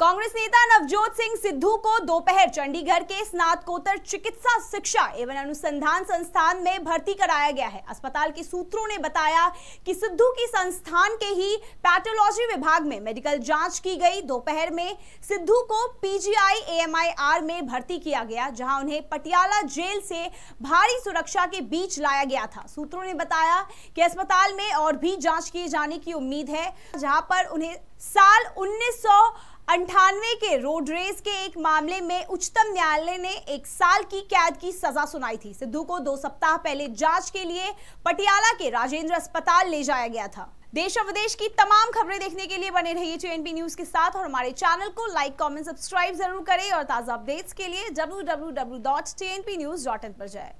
कांग्रेस नेता नवजोत सिंह सिद्धू को दोपहर चंडीगढ़ के स्नातकोत्तर चिकित्सा शिक्षा एवं अनुसंधान संस्थान में भर्ती कराया गया है अस्पताल के सूत्रों ने बताया कि सिद्धू की संस्थान के ही पैथोलॉजी विभाग में मेडिकल जांच की गई दोपहर में सिद्धू को पीजीआई एएमआईआर में भर्ती किया गया जहां उन्हें पटियाला जेल से भारी सुरक्षा के बीच लाया गया था सूत्रों ने बताया कि अस्पताल में और भी जाँच किए जाने की उम्मीद है जहाँ पर उन्हें साल उन्नीस अंठानवे के रोड रेस के एक मामले में उच्चतम न्यायालय ने एक साल की कैद की सजा सुनाई थी सिद्धू को दो सप्ताह पहले जांच के लिए पटियाला के राजेंद्र अस्पताल ले जाया गया था देश और विदेश की तमाम खबरें देखने के लिए बने रहिए चेएनपी न्यूज के साथ और हमारे चैनल को लाइक कमेंट सब्सक्राइब जरूर करें और ताज़ा अपडेट्स के लिए डब्ल्यू पर जाए